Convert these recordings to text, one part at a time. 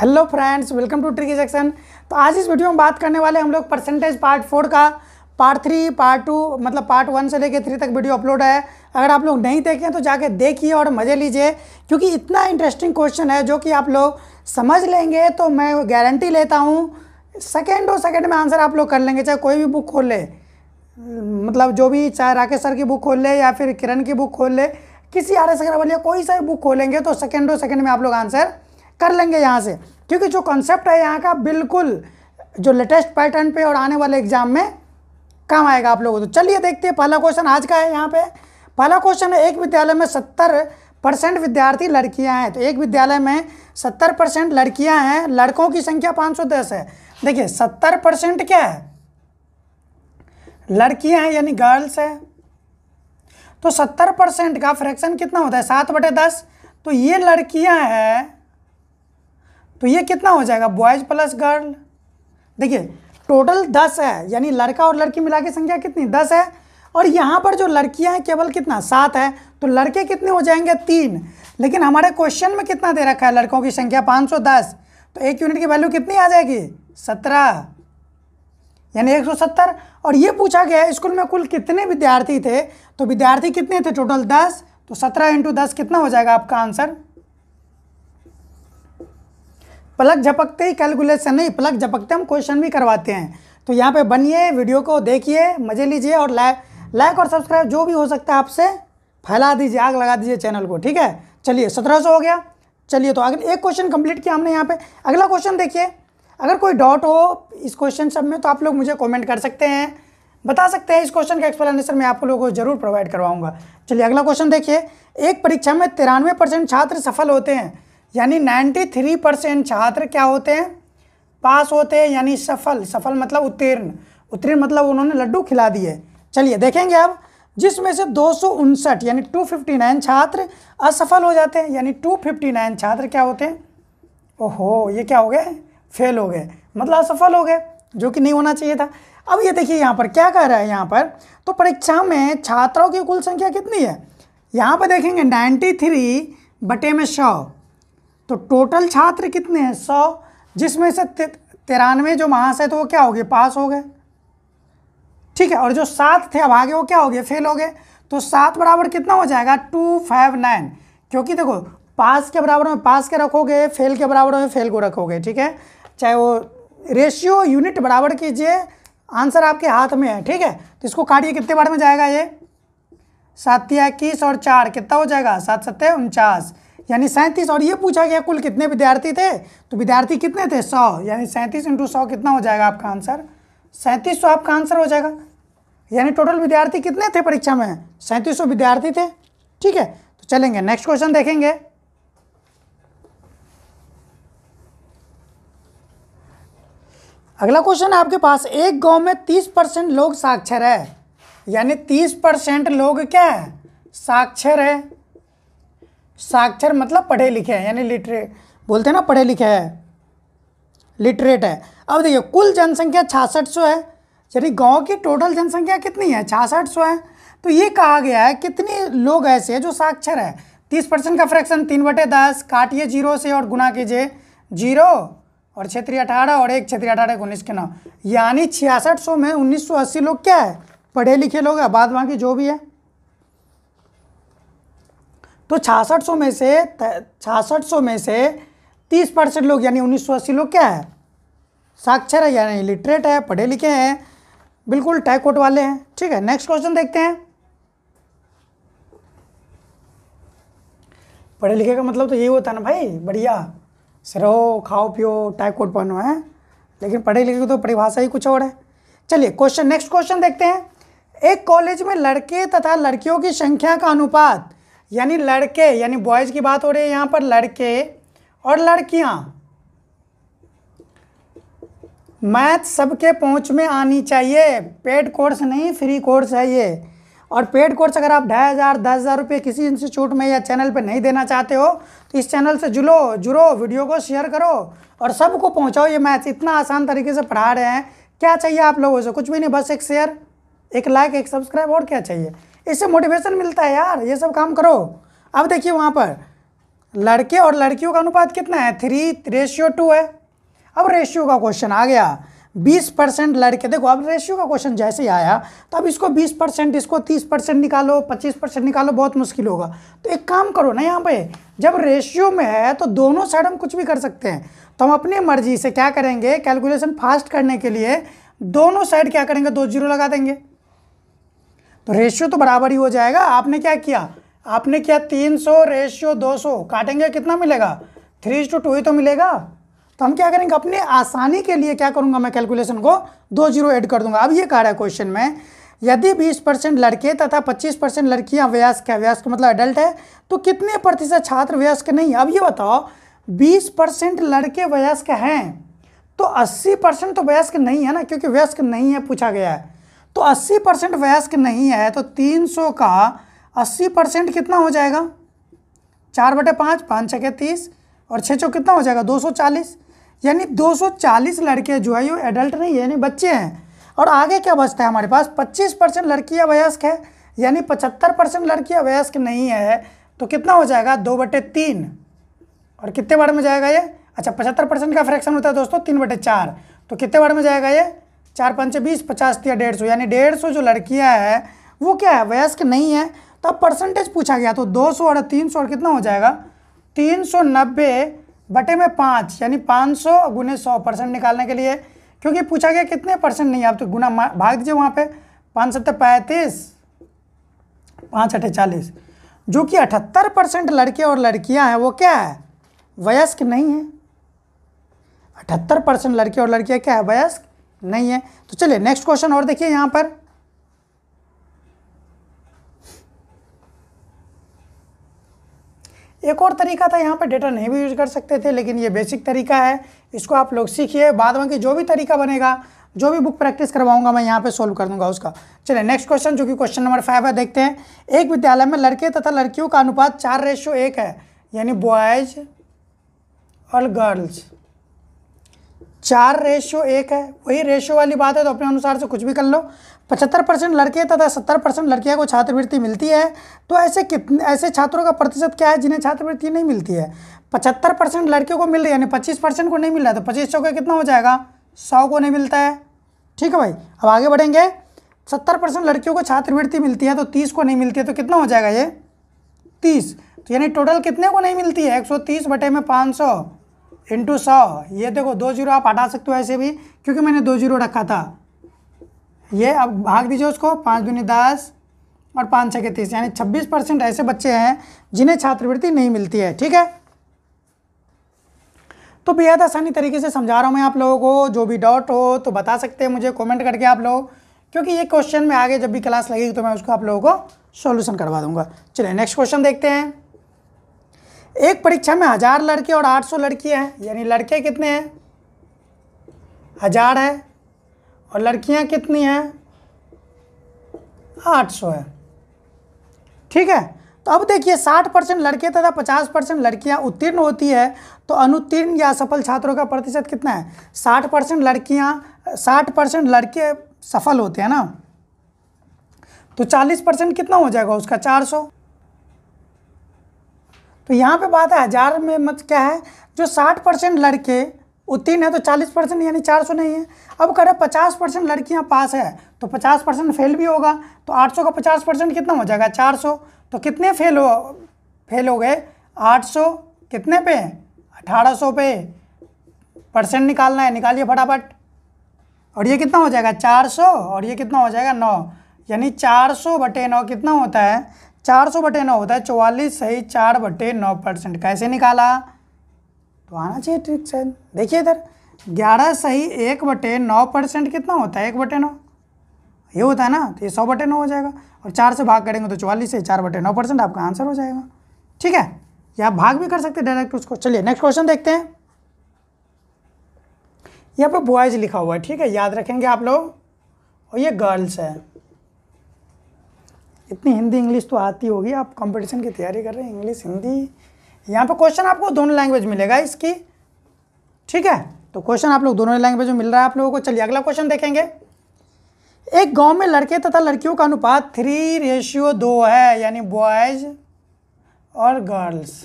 hello friends welcome to tricky section तो आज इस वीडियो में बात करने वाले हम लोग परसेंटेज पार्ट फोर का पार्ट थ्री पार्ट टू मतलब पार्ट वन से लेकर थ्री तक वीडियो अपलोड है अगर आप लोग नहीं देखें तो जाके देखिए और मज़े लीजिए क्योंकि इतना इंटरेस्टिंग क्वेश्चन है जो कि आप लोग समझ लेंगे तो मैं गारंटी लेता हूँ सेकेंड और सेकेंड में आंसर आप लोग कर लेंगे चाहे कोई भी बुक खोल ले मतलब जो भी चाहे राकेश सर की बुक खोल ले या फिर किरण की बुक खोल ले किसी आर एस अग्रवाल या कोई सा बुक खोलेंगे तो सेकेंड और सेकेंड में आप लोग आंसर कर लेंगे यहाँ से क्योंकि जो कॉन्सेप्ट है यहाँ का बिल्कुल जो लेटेस्ट पैटर्न पे और आने वाले एग्जाम में काम आएगा आप लोगों को तो चलिए देखते हैं पहला क्वेश्चन आज का है यहाँ पे पहला क्वेश्चन है एक विद्यालय में सत्तर परसेंट विद्यार्थी लड़कियाँ हैं तो एक विद्यालय में सत्तर परसेंट लड़कियाँ हैं लड़कों की संख्या पाँच सौ दस है देखिए सत्तर परसेंट क्या है लड़कियाँ हैं यानी गर्ल्स है तो सत्तर परसेंट का फ्रैक्शन कितना होता है सात बटे दस तो ये लड़कियाँ हैं तो ये कितना हो जाएगा बॉयज़ प्लस गर्ल देखिए टोटल दस है यानी लड़का और लड़की मिला के संख्या कितनी दस है और यहाँ पर जो लड़कियाँ हैं केवल कितना सात है तो लड़के कितने हो जाएंगे तीन लेकिन हमारे क्वेश्चन में कितना दे रखा है लड़कों की संख्या पाँच सौ दस तो एक यूनिट की वैल्यू कितनी आ जाएगी सत्रह यानी एक सौ सत्तर और ये पूछा गया स्कूल में कुल कितने विद्यार्थी थे तो विद्यार्थी कितने थे टोटल दस तो सत्रह इंटू दस कितना हो जाएगा आपका आंसर पलक झपकते ही कैलकुलेशन नहीं पलक झपकते हम क्वेश्चन भी करवाते हैं तो यहाँ पे बनिए वीडियो को देखिए मज़े लीजिए और लाइक लाइक और सब्सक्राइब जो भी हो सकता है आपसे फैला दीजिए आग लगा दीजिए चैनल को ठीक है चलिए सत्रह सौ हो गया चलिए तो अगर एक क्वेश्चन कंप्लीट किया हमने यहाँ पे अगला क्वेश्चन देखिए अगर कोई डाउट हो इस क्वेश्चन सब में तो आप लोग मुझे कमेंट कर सकते हैं बता सकते हैं इस क्वेश्चन का एक्सप्लेनेशन मैं आप लोगों को जरूर प्रोवाइड करवाऊंगा चलिए अगला क्वेश्चन देखिए एक परीक्षा में तिरानवे परसेंट छात्र सफल होते हैं यानी 93 परसेंट छात्र क्या होते हैं पास होते हैं यानी सफल सफल मतलब उत्तीर्ण उत्तीर्ण मतलब उन्होंने लड्डू खिला दिए चलिए देखेंगे अब जिसमें से दो यानी 259 छात्र असफल हो जाते हैं यानी 259 छात्र क्या होते हैं ओहो ये क्या हो गए फेल हो गए मतलब असफल हो गए जो कि नहीं होना चाहिए था अब ये देखिए यहाँ पर क्या कह रहा है यहाँ पर तो परीक्षा में छात्रों की कुल संख्या कितनी है यहाँ पर देखेंगे 93 बटे में सौ तो टोटल छात्र कितने हैं सौ जिसमें से तिरानवे जो महाशय थे तो वो क्या हो गए पास हो गए ठीक है और जो सात थे अब आगे वो क्या हो गए फेल हो गए तो सात बराबर कितना हो जाएगा टू फाइव नाइन क्योंकि देखो पास के बराबर में पास के रखोगे फेल के बराबर में फेल को रखोगे ठीक है चाहे वो रेशियो यूनिट बराबर कीजिए आंसर आपके हाथ में है ठीक है तो इसको काटिए कितने बार में जाएगा ये सात इक्कीस और चार कितना हो जाएगा सात सत्तर उनचास यानी सैंतीस और ये पूछा गया कुल कितने विद्यार्थी थे तो विद्यार्थी कितने थे सौ यानी सैंतीस इंटू सौ कितना हो जाएगा आपका आंसर सैंतीस सौ तो आपका आंसर हो जाएगा यानी टोटल विद्यार्थी कितने थे परीक्षा में सैंतीस सौ विद्यार्थी थे ठीक है तो चलेंगे नेक्स्ट क्वेश्चन देखेंगे अगला क्वेश्चन आपके पास एक गांव में तीस परसेंट लोग साक्षर है यानी तीस परसेंट लोग क्या है साक्षर है साक्षर मतलब पढ़े लिखे हैं यानी लिटरेट बोलते हैं ना पढ़े लिखे है लिटरेट है अब देखिए कुल जनसंख्या छासठ सौ है यानी गांव की टोटल जनसंख्या कितनी है छासठ सौ है तो ये कहा गया है कितने लोग ऐसे हैं जो साक्षर है तीस परसेंट का फ्रैक्शन तीन बटे दस काटिए जीरो से और गुना कीजिए जीरो और क्षेत्रीय अठारह और एक क्षेत्रीय अठारह उन्नीस के नौ यानी छियासठ सौ में उन्नीस सौ अस्सी लोग क्या है पढ़े लिखे लोग हैं बाद बाकी जो भी है तो छासठ में से छासठ में से तीस परसेंट लोग यानी उन्नीस लोग क्या है साक्षर है यानी लिटरेट है पढ़े लिखे हैं बिल्कुल टैकोट वाले हैं ठीक है नेक्स्ट क्वेश्चन देखते हैं पढ़े लिखे का मतलब तो यही होता है ना भाई बढ़िया रहो खाओ पियो टैकोट पहनो है लेकिन पढ़े लिखे की तो परिभाषा ही कुछ और है चलिए क्वेश्चन नेक्स्ट क्वेश्चन देखते हैं एक कॉलेज में लड़के तथा लड़कियों की संख्या का अनुपात यानी लड़के यानी बॉयज़ की बात हो रही है यहाँ पर लड़के और लड़कियाँ मैथ सबके पहुँच में आनी चाहिए पेड कोर्स नहीं फ्री कोर्स है ये और पेड कोर्स अगर आप ढाई हज़ार दस हज़ार रुपये किसी इंस्टीट्यूट में या चैनल पर नहीं देना चाहते हो तो इस चैनल से जुड़ो जुड़ो वीडियो को शेयर करो और सबको पहुँचाओ ये मैथ इतना आसान तरीके से पढ़ा रहे हैं क्या चाहिए आप लोगों से कुछ भी नहीं बस एक शेयर एक लाइक एक सब्सक्राइब और क्या चाहिए इससे मोटिवेशन मिलता है यार ये सब काम करो अब देखिए वहाँ पर लड़के और लड़कियों का अनुपात कितना है थ्री रेशियो टू है अब रेशियो का क्वेश्चन आ गया बीस परसेंट लड़के देखो अब रेशियो का क्वेश्चन जैसे ही आया तो अब इसको बीस परसेंट इसको तीस परसेंट निकालो पच्चीस परसेंट निकालो बहुत मुश्किल होगा तो एक काम करो ना यहाँ पे जब रेशियो में है तो दोनों साइड हम कुछ भी कर सकते हैं तो हम अपनी मर्जी से क्या करेंगे कैलकुलेशन फास्ट करने के लिए दोनों साइड क्या करेंगे दो जीरो लगा देंगे तो रेशियो तो बराबर ही हो जाएगा आपने क्या किया आपने क्या 300 सौ रेशियो दो काटेंगे कितना मिलेगा थ्री टू टू ही तो मिलेगा तो हम क्या करेंगे अपने आसानी के लिए क्या करूँगा मैं कैलकुलेशन को दो जीरो ऐड कर दूंगा अब ये कह रहा है क्वेश्चन में यदि 20 परसेंट लड़के तथा 25 परसेंट लड़कियाँ वयस्क है वयस्क मतलब एडल्ट है तो कितने प्रतिशत छात्र वयस्क नहीं अब ये बताओ 20 परसेंट लड़के वयस्क हैं तो 80 परसेंट तो वयस्क नहीं है ना क्योंकि वयस्क नहीं है पूछा गया है तो 80 परसेंट वयस्क नहीं है तो 300 का 80 परसेंट कितना हो जाएगा चार बटे पाँच पाँच छः के तीस और छः चौ कितना हो जाएगा 240 यानी 240 लड़के जो है ये एडल्ट नहीं है यानी बच्चे हैं और आगे क्या बचता है हमारे पास 25 परसेंट लड़कियाँ वयस्क है यानी 75 परसेंट लड़कियाँ वयस्क नहीं है तो कितना हो जाएगा दो बटे तीन और कितने बार में जाएगा ये अच्छा पचहत्तर परसेंट का फ्रैक्शन होता है दोस्तों तीन बटे चार तो कितने बार में जाएगा ये चार पाँच बीस पचास या डेढ़ सौ यानी डेढ़ सौ जो लड़कियाँ हैं वो क्या है वयस्क नहीं है तो अब परसेंटेज पूछा गया तो दो सौ और तीन सौ और कितना हो जाएगा तीन सौ नब्बे बटे में पाँच यानी पाँच सौ गुने सौ परसेंट निकालने के लिए क्योंकि पूछा गया कितने परसेंट नहीं है आप तो गुना भाग दीजिए वहाँ पर पाँच सत्तर पैंतीस पाँच अठे चालीस जो कि अठहत्तर परसेंट लड़के और लड़कियाँ हैं वो क्या है वयस्क नहीं है अठहत्तर परसेंट लड़के और लड़कियाँ क्या है वयस्क नहीं है तो चलिए नेक्स्ट क्वेश्चन और देखिए यहां पर एक और तरीका था यहाँ पर डेटा नहीं भी यूज कर सकते थे लेकिन ये बेसिक तरीका है इसको आप लोग सीखिए बाद में जो भी तरीका बनेगा जो भी बुक प्रैक्टिस करवाऊंगा मैं यहाँ पे सोल्व कर दूंगा उसका चलिए नेक्स्ट क्वेश्चन जो कि क्वेश्चन नंबर फाइव है देखते हैं एक विद्यालय में लड़के तथा लड़कियों का अनुपात चार रेशो एक है यानी बॉयज और गर्ल्स चार रेशियो एक है वही रेशियो वाली बात है तो अपने अनुसार से कुछ भी कर लो पचहत्तर परसेंट लड़के तथा सत्तर परसेंट लड़कियाँ को छात्रवृत्ति मिलती है तो ऐसे कितने ऐसे छात्रों का प्रतिशत क्या है जिन्हें छात्रवृत्ति नहीं मिलती है पचहत्तर परसेंट लड़कियों को मिल रही है यानी पच्चीस परसेंट को नहीं मिल रहा तो पच्चीस सौ का कितना हो जाएगा सौ को नहीं मिलता है ठीक है भाई अब आगे बढ़ेंगे सत्तर परसेंट लड़कियों को छात्रवृत्ति मिलती है तो तीस को नहीं मिलती है तो कितना हो जाएगा ये तीस तो यानी टोटल कितने को नहीं मिलती है एक सौ तीस बटे में पाँच सौ इंटू सौ ये देखो दो जीरो आप हटा सकते हो ऐसे भी क्योंकि मैंने दो जीरो रखा था ये अब भाग दीजिए उसको पाँच दूनी दस और पाँच छः के तीस यानी छब्बीस परसेंट ऐसे बच्चे हैं जिन्हें छात्रवृत्ति नहीं मिलती है ठीक है तो बेहद आसानी तरीके से समझा रहा हूँ मैं आप लोगों को जो भी डाउट हो तो बता सकते हैं मुझे कॉमेंट करके आप लोग क्योंकि ये क्वेश्चन में आगे जब भी क्लास लगेगी तो मैं उसको आप लोगों को सॉल्यूशन करवा दूंगा चलिए नेक्स्ट क्वेश्चन देखते हैं एक परीक्षा में हज़ार लड़के और आठ सौ लड़कियाँ हैं यानी लड़के कितने हैं हज़ार है और लड़कियाँ कितनी हैं आठ सौ है ठीक है तो अब देखिए साठ परसेंट लड़के तथा पचास परसेंट लड़कियाँ उत्तीर्ण होती है तो अनुत्तीर्ण या असफल छात्रों का प्रतिशत कितना है साठ परसेंट लड़कियाँ साठ परसेंट लड़के सफल होते हैं ना तो चालीस परसेंट कितना हो जाएगा उसका चार सौ तो यहाँ पे बात है हज़ार में मत क्या है जो साठ परसेंट लड़के उत्तीर्ण है तो चालीस परसेंट यानी चार सौ नहीं है अब करें पचास परसेंट लड़कियाँ पास है तो पचास परसेंट फेल भी होगा तो आठ सौ का पचास परसेंट कितना हो जाएगा चार सौ तो कितने फेल हो फेल हो गए आठ सौ कितने पे अठारह सौ पे परसेंट निकालना है निकालिए फटाफट और ये कितना हो जाएगा चार सौ और ये कितना हो जाएगा नौ यानी चार सौ बटे नौ कितना होता है चार सौ बटे नौ होता है चौवालीस सही चार बटे नौ परसेंट कैसे निकाला तो आना चाहिए ट्रिक से देखिए इधर ग्यारह सही एक बटे नौ परसेंट कितना होता है एक बटे नौ ये होता है ना तो ये सौ बटे नौ हो जाएगा और चार से भाग करेंगे तो चौवालीस से चार बटे नौ परसेंट आपका आंसर हो जाएगा ठीक है या आप भाग भी कर सकते डायरेक्ट उसको चलिए नेक्स्ट क्वेश्चन देखते हैं यहाँ पर बॉयज़ लिखा हुआ है ठीक है याद रखेंगे आप लोग और ये गर्ल्स है इतनी हिंदी इंग्लिश तो आती होगी आप कंपटीशन की तैयारी कर रहे हैं इंग्लिश हिंदी यहाँ पे क्वेश्चन आपको दोनों लैंग्वेज मिलेगा इसकी ठीक है तो क्वेश्चन आप लोग दोनों लैंग्वेज में मिल रहा है आप लोगों को चलिए अगला क्वेश्चन देखेंगे एक गांव में लड़के तथा लड़कियों का अनुपात थ्री रेशियो दो है यानी बॉयज और गर्ल्स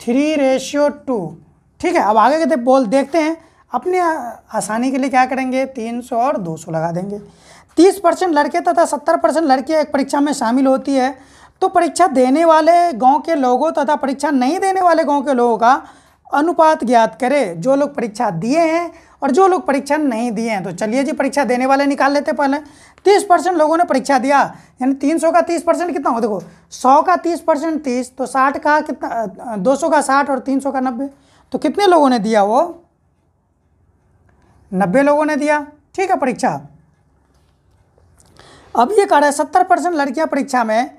थ्री रेशियो टू ठीक है अब आगे के बोल देखते हैं अपने आसानी के लिए क्या करेंगे 300 और 200 लगा देंगे 30 परसेंट लड़के तथा 70 परसेंट लड़कियाँ एक परीक्षा में शामिल होती है तो परीक्षा देने वाले गांव के लोगों तथा परीक्षा नहीं देने वाले गांव के लोगों का अनुपात ज्ञात करें जो लोग परीक्षा दिए हैं और जो लोग परीक्षा नहीं दिए हैं तो चलिए जी परीक्षा देने वाले निकाल लेते पहले तीस परसेंट लोगों ने परीक्षा दिया यानी तीन सौ का तीस परसेंट कितना हो देखो सौ का तीस परसेंट तीस तो साठ का कितना दो सौ का साठ और तीन सौ का नब्बे तो कितने लोगों ने दिया वो नब्बे लोगों ने दिया ठीक है परीक्षा अब ये कह रहा है सत्तर परसेंट लड़कियाँ परीक्षा में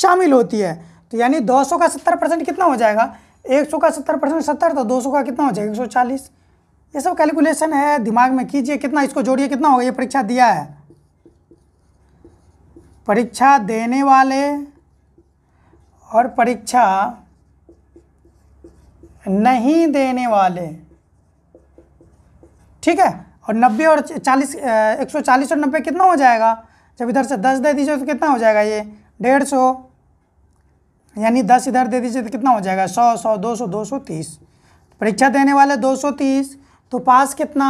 शामिल होती है तो यानी दो सौ का सत्तर परसेंट कितना हो जाएगा एक सौ का सत्तर परसेंट सत्तर तो दो सौ का कितना हो जाएगा एक सौ चालीस ये सब कैलकुलेशन है दिमाग में कीजिए कितना इसको जोड़िए कितना होगा ये परीक्षा दिया है परीक्षा देने वाले और परीक्षा नहीं देने वाले ठीक है और नब्बे और चालीस एक सौ चालीस और नब्बे कितना हो जाएगा जब इधर से दस दे दीजिए तो कितना हो जाएगा ये डेढ़ सौ यानी दस इधर दे दीजिए तो कितना हो जाएगा सौ सौ दो सौ दो सौ तीस परीक्षा देने वाले दो सौ तीस तो पास कितना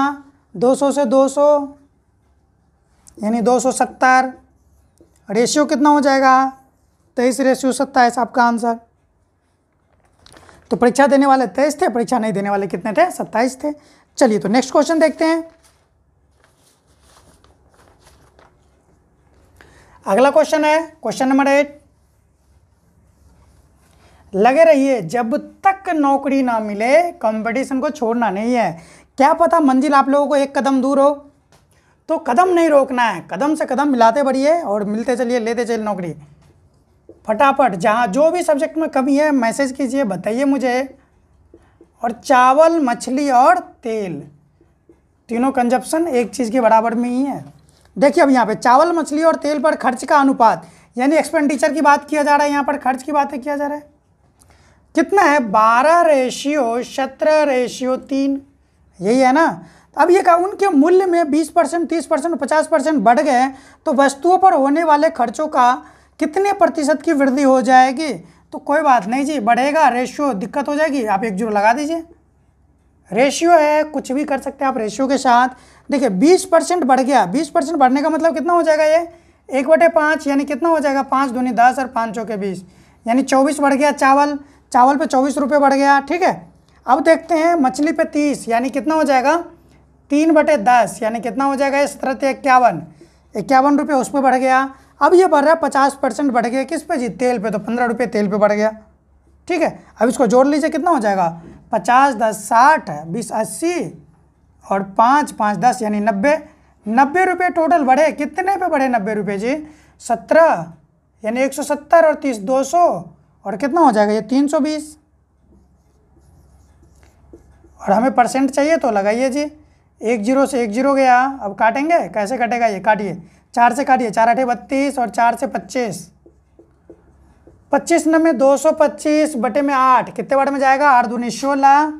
दो सौ से दो सौ यानी दो सौ सत्तर रेशियो कितना हो जाएगा तेईस रेशियो सत्ताईस आपका आंसर तो परीक्षा देने वाले तेईस थे परीक्षा नहीं देने वाले कितने थे सत्ताईस थे चलिए तो नेक्स्ट क्वेश्चन देखते हैं अगला क्वेश्चन है क्वेश्चन नंबर एट लगे रहिए जब तक नौकरी ना मिले कंपटीशन को छोड़ना नहीं है क्या पता मंजिल आप लोगों को एक कदम दूर हो तो कदम नहीं रोकना है कदम से कदम मिलाते बढ़िए और मिलते चलिए लेते चलिए नौकरी फटाफट जहाँ जो भी सब्जेक्ट में कमी है मैसेज कीजिए बताइए मुझे और चावल मछली और तेल तीनों कंजप्शन एक चीज़ के बराबर में ही है देखिए अब यहाँ पे चावल मछली और तेल पर खर्च का अनुपात यानी एक्सपेंडिचर की बात किया जा रहा है यहाँ पर खर्च की बातें किया जा रहा है कितना है बारह रेशियो सत्रह रेशियो तीन यही है ना अब ये कहा उनके मूल्य में बीस परसेंट तीस परसेंट पचास परसेंट बढ़ गए तो वस्तुओं पर होने वाले खर्चों का कितने प्रतिशत की वृद्धि हो जाएगी तो कोई बात नहीं जी बढ़ेगा रेशियो दिक्कत हो जाएगी आप एक जीरो लगा दीजिए रेशियो है कुछ भी कर सकते हैं आप रेशियो के साथ देखिए बीस परसेंट बढ़ गया बीस परसेंट बढ़ने का मतलब कितना हो जाएगा ये एक बटे पाँच यानी कितना हो जाएगा पाँच धोनी दस और पाँच चौके बीस यानी चौबीस बढ़ गया चावल चावल पे चौबीस रुपये बढ़ गया ठीक है अब देखते हैं मछली पे तीस यानी कितना हो जाएगा तीन बटे दस यानी कितना हो जाएगा ये सत्रह इक्यावन इक्यावन रुपये उस पर बढ़ गया अब ये बढ़ रहा है पचास परसेंट बढ़ गया किस पे जी तेल पे तो पंद्रह रुपये तेल पे बढ़ गया ठीक है अब इसको जोड़ लीजिए कितना हो जाएगा पचास दस साठ बीस अस्सी और पाँच पाँच दस यानी नब्बे नब्बे रुपये टोटल बढ़े कितने पे बढ़े नब्बे रुपये जी सत्रह यानी एक सौ सत्तर और तीस दो सौ और कितना हो जाएगा ये तीन सौ बीस और हमें परसेंट चाहिए तो लगाइए जी एक जीरो से एक जीरो गया अब काटेंगे कैसे कटेगा ये काटिए चार से काटिए चार आठे बत्तीस और चार से पच्चीस पच्चीस नब्बे दो सौ पच्चीस बटे में आठ कितने बटे में जाएगा आठ दूनी सोलह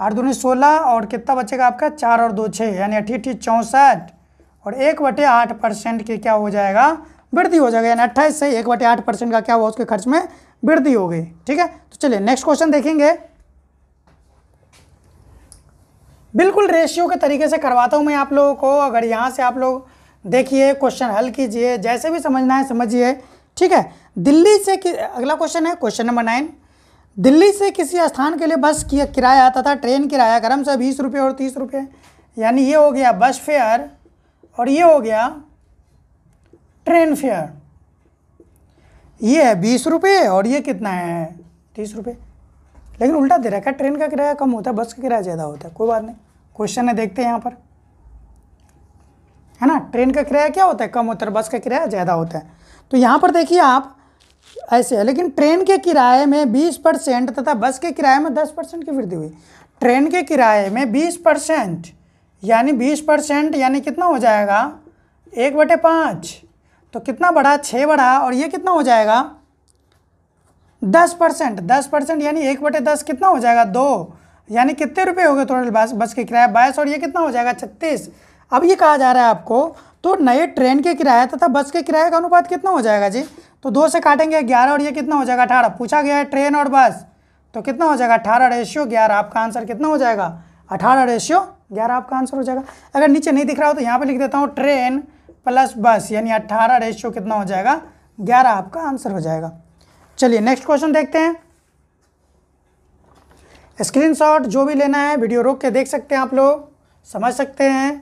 आठ दूनी सोलह और कितना बचेगा आपका चार और दो छः यानी अठी चौंसठ और एक बटे आठ परसेंट की क्या हो जाएगा वृद्धि हो जाएगा यानी अट्ठाईस से एक बटे आठ परसेंट का क्या हुआ उसके खर्च में वृद्धि हो गई ठीक है तो चलिए नेक्स्ट क्वेश्चन देखेंगे बिल्कुल रेशियो के तरीके से करवाता हूँ मैं आप लोगों को अगर यहाँ से आप लोग देखिए क्वेश्चन हल कीजिए जैसे भी समझना है समझिए ठीक है दिल्ली से कि... अगला क्वेश्चन है क्वेश्चन नंबर नाइन दिल्ली से किसी स्थान के लिए बस की किराया तथा ट्रेन किराया क्रम से बीस रुपये और तीस रुपये यानी ये हो गया बस फेयर और ये हो गया ट्रेन फेयर ये है बीस रुपये और ये कितना है तीस रुपये लेकिन उल्टा दे रखा है ट्रेन का किराया कम होता है बस का किराया ज़्यादा होता है कोई बात नहीं क्वेश्चन है देखते हैं यहाँ पर है ना ट्रेन का किराया क्या होता है कम होता है बस का किराया ज़्यादा होता है तो यहाँ पर देखिए आप ऐसे है लेकिन ट्रेन के किराए में बीस परसेंट तथा बस के किराए में दस परसेंट की वृद्धि हुई ट्रेन के किराए में बीस परसेंट यानी बीस परसेंट यानी कितना हो जाएगा एक बटे पाँच तो कितना बढ़ा छः बढ़ा और ये कितना हो जाएगा दस परसेंट दस परसेंट यानी एक बटे दस कितना हो जाएगा दो यानी कितने रुपए हो गए टोटल बस बस के किराया बाईस और ये कितना हो जाएगा छत्तीस अब ये कहा जा रहा है आपको तो नए ट्रेन के किराया तथा बस के किराए का अनुपात कितना हो जाएगा जी तो दो से काटेंगे ग्यारह और ये कितना हो जाएगा अठारह पूछा गया है ट्रेन और बस तो कितना हो जाएगा अठारह रेशियो ग्यारह आपका आंसर कितना हो जाएगा अठारह रेशियो ग्यारह आपका आंसर हो जाएगा अगर नीचे नहीं दिख रहा हो तो यहाँ पर लिख देता हूँ ट्रेन प्लस बस यानी अट्ठारह रेशियो कितना हो जाएगा ग्यारह आपका आंसर हो जाएगा चलिए नेक्स्ट क्वेश्चन देखते हैं स्क्रीनशॉट जो भी लेना है वीडियो रोक के देख सकते हैं आप लोग समझ सकते हैं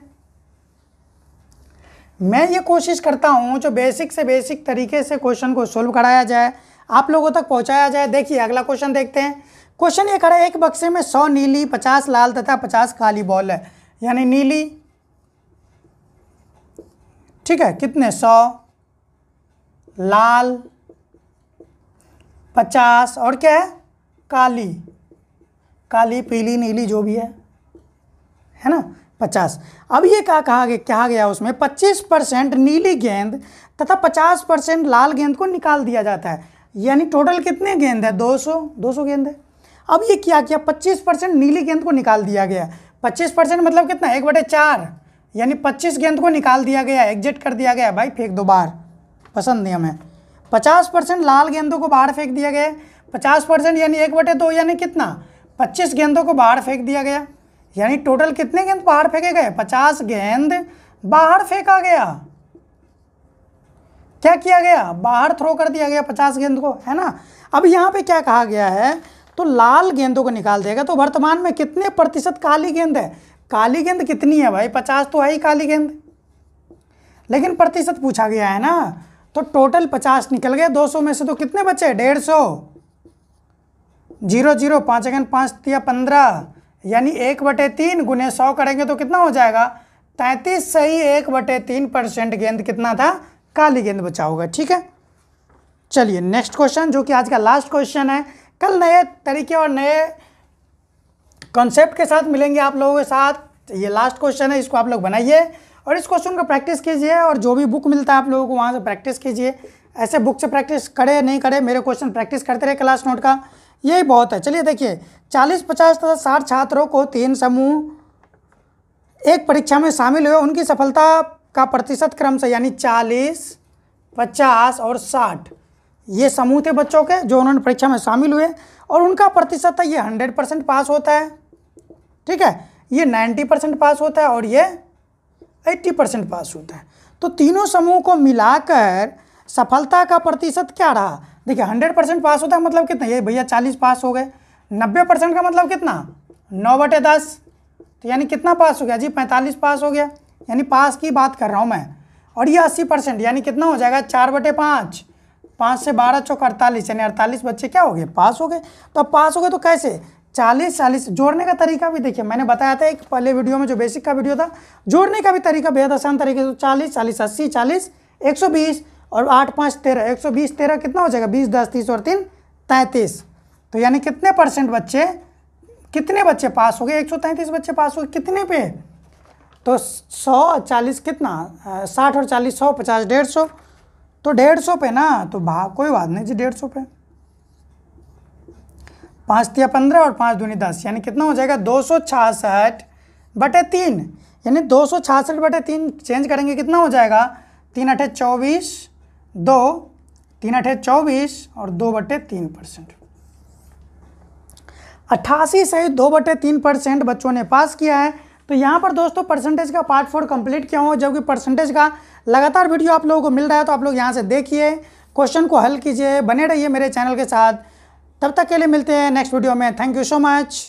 मैं ये कोशिश करता हूँ जो बेसिक से बेसिक तरीके से क्वेश्चन को सोल्व कराया जाए आप लोगों तक पहुँचाया जाए देखिए अगला क्वेश्चन देखते हैं क्वेश्चन ये है एक बक्से में सौ नीली पचास लाल तथा पचास काली बॉल है यानी नीली ठीक है कितने सौ लाल पचास और क्या है काली काली पीली नीली जो भी है है ना पचास अब ये क्या कहा गया क्या गया उसमें पच्चीस परसेंट नीली गेंद तथा पचास परसेंट लाल गेंद को निकाल दिया जाता है यानी टोटल कितने गेंद है दो सौ दो सौ गेंद है अब ये क्या किया पच्चीस परसेंट नीली गेंद को निकाल दिया गया पच्चीस परसेंट मतलब कितना एक बटे चार यानी पच्चीस गेंद को निकाल दिया गया एग्जिट कर दिया गया भाई फेंक दो बाहर पसंद नहीं हमें पचास परसेंट लाल गेंदों को बाहर फेंक दिया गया पचास परसेंट यानी एक बटे दो यानी कितना पच्चीस गेंदों को बाहर फेंक दिया गया यानी टोटल कितने गेंद बाहर फेंके गए पचास गेंद बाहर फेंका गया क्या किया गया बाहर थ्रो कर दिया गया पचास गेंद को है ना अब यहाँ पे क्या कहा गया है तो लाल गेंदों को निकाल देगा तो वर्तमान में कितने प्रतिशत काली गेंद है काली गेंद कितनी है भाई पचास तो है ही काली गेंद लेकिन प्रतिशत पूछा गया है ना तो टोटल पचास निकल गए दो सौ में से तो कितने बचे डेढ़ सौ जीरो जीरो पाँच गेंद पाँच या पंद्रह यानी एक बटे तीन गुने सौ करेंगे तो कितना हो जाएगा तैंतीस से ही एक बटे तीन परसेंट गेंद कितना था काली गेंद बचा होगा ठीक है चलिए नेक्स्ट क्वेश्चन जो कि आज का लास्ट क्वेश्चन है कल नए तरीके और नए कॉन्सेप्ट के साथ मिलेंगे आप लोगों के साथ ये लास्ट क्वेश्चन है इसको आप लोग बनाइए और इस क्वेश्चन को प्रैक्टिस कीजिए और जो भी बुक मिलता है आप लोगों को वहाँ से प्रैक्टिस कीजिए ऐसे बुक से प्रैक्टिस करे नहीं करे मेरे क्वेश्चन प्रैक्टिस करते रहे क्लास नोट का यही बहुत है चलिए देखिए चालीस पचास तथा साठ छात्रों को तीन समूह एक परीक्षा में शामिल हुए उनकी सफलता का प्रतिशत क्रम से यानी चालीस पचास और साठ ये समूह थे बच्चों के जो उन्होंने परीक्षा में शामिल हुए और उनका प्रतिशत था ये हंड्रेड परसेंट पास होता है ठीक है ये नाइन्टी परसेंट पास होता है और ये एट्टी परसेंट पास होता है तो तीनों समूह को मिलाकर सफलता का प्रतिशत क्या रहा देखिए हंड्रेड परसेंट पास होता है मतलब कितना ये भैया चालीस पास हो गए नब्बे परसेंट का मतलब कितना नौ बटे दस तो यानी कितना पास हो गया जी पैंतालीस पास हो गया यानी पास की बात कर रहा हूँ मैं और ये अस्सी परसेंट यानी कितना हो जाएगा चार बटे पाँच पाँच से बारह चौक अड़तालीस यानी अड़तालीस बच्चे क्या हो गए पास हो गए तो अब पास हो गए तो कैसे चालीस चालीस जोड़ने का तरीका भी देखिए मैंने बताया था एक पहले वीडियो में जो बेसिक का वीडियो था जोड़ने का भी तरीका बेहद आसान तरीके से चालीस चालीस अस्सी चालीस एक सौ बीस और आठ पाँच तेरह एक सौ बीस तेरह कितना हो जाएगा बीस दस तीस और तीन तैंतीस तो यानी कितने परसेंट बच्चे कितने बच्चे पास हो गए एक सौ तैंतीस बच्चे पास हो गए कितने पे तो सौ चालीस कितना साठ और चालीस सौ पचास डेढ़ सौ तो डेढ़ सौ पे ना तो भाव कोई बात नहीं जी डेढ़ सौ पे पाँच तिया पंद्रह और पाँच दूनी दस यानी कितना हो जाएगा दो सौ छियासठ बटे तीन यानी दो सौ छियासठ बटे तीन चेंज करेंगे कितना हो जाएगा तीन अठे चौबीस दो तीन अठे चौबीस और दो बटे तीन परसेंट अट्ठासी से दो बटे तीन परसेंट बच्चों ने पास किया है तो यहाँ पर दोस्तों परसेंटेज का पार्ट फोर कंप्लीट किया हो जबकि परसेंटेज का लगातार वीडियो आप लोगों को मिल रहा है तो आप लोग यहाँ से देखिए क्वेश्चन को हल कीजिए बने रहिए मेरे चैनल के साथ तब तक के लिए मिलते हैं नेक्स्ट वीडियो में थैंक यू सो मच